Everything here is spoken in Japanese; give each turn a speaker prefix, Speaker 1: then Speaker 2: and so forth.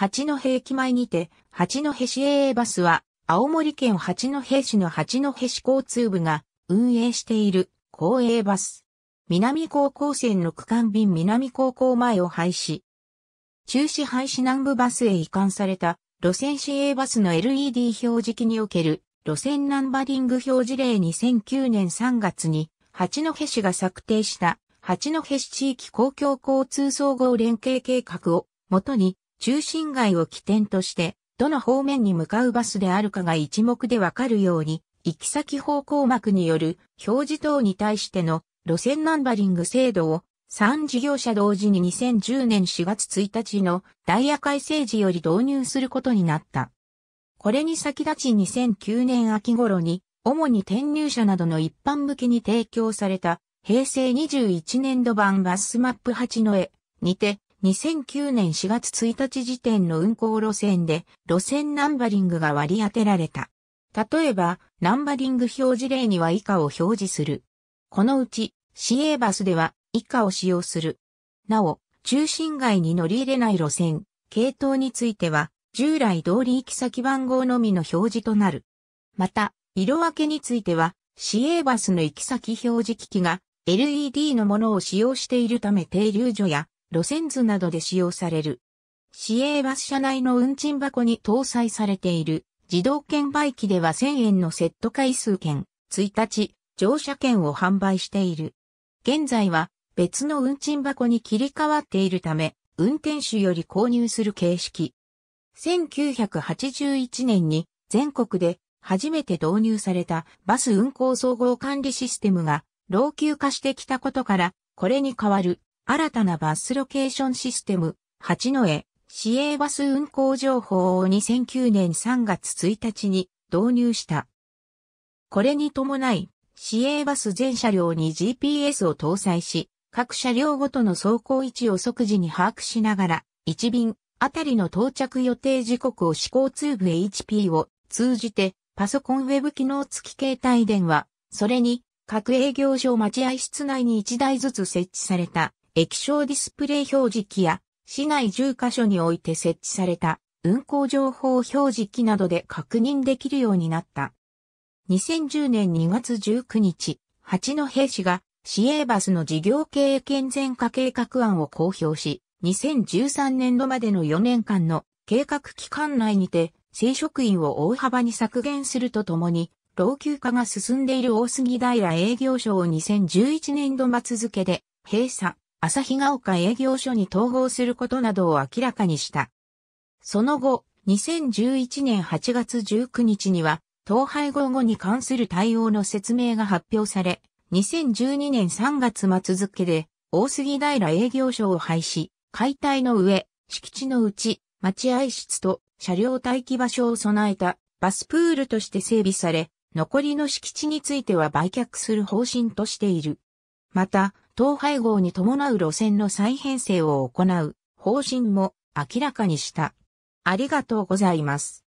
Speaker 1: 八戸駅前にて、八戸市 AA バスは、青森県八戸市の八戸市交通部が運営している公営バス。南高校線の区間便南高校前を廃止。中止廃止南部バスへ移管された路線市 a バスの LED 表示器における路線ナンバリング表示例2009年3月に八戸市が策定した八戸市地域公共交通総合連携計画をもとに中心街を起点として、どの方面に向かうバスであるかが一目でわかるように、行き先方向幕による表示等に対しての路線ナンバリング制度を3事業者同時に2010年4月1日のダイヤ改正時より導入することになった。これに先立ち2009年秋頃に、主に転入者などの一般向けに提供された平成21年度版バスマップ8の絵にて2009年4月1日時点の運行路線で路線ナンバリングが割り当てられた。例えば、ナンバリング表示例には以下を表示する。このうち、市営バスでは以下を使用する。なお、中心街に乗り入れない路線、系統については、従来通り行き先番号のみの表示となる。また、色分けについては、市営バスの行き先表示機器が LED のものを使用しているため停留所や路線図などで使用される。市営バス車内の運賃箱に搭載されている自動券売機では1000円のセット回数券、1日、乗車券を販売している。現在は別の運賃箱に切り替わっているため、運転手より購入する形式。1981年に全国で初めて導入されたバス運行総合管理システムが老朽化してきたことから、これに代わる新たなバスロケーションシステム、八戸、市営バス運行情報を2009年3月1日に導入した。これに伴い、市営バス全車両に GPS を搭載し、各車両ごとの走行位置を即時に把握しながら、1便あたりの到着予定時刻を指向ー部 HP を通じて、パソコンウェブ機能付き携帯電話、それに各営業所待合室内に1台ずつ設置された液晶ディスプレイ表示器や市内10カ所において設置された運行情報表示器などで確認できるようになった。2010年2月19日、八戸市が市営バスの事業経営健全化計画案を公表し、2013年度までの4年間の計画期間内にて、正職員を大幅に削減するとともに、老朽化が進んでいる大杉平営業所を2011年度末付で閉鎖、朝日ヶ丘営業所に統合することなどを明らかにした。その後、2011年8月19日には、統廃合後に関する対応の説明が発表され、2012年3月末付で、大杉平営業所を廃止、解体の上、敷地のうち、待合室と車両待機場所を備えたバスプールとして整備され、残りの敷地については売却する方針としている。また、統廃合に伴う路線の再編成を行う方針も明らかにした。ありがとうございます。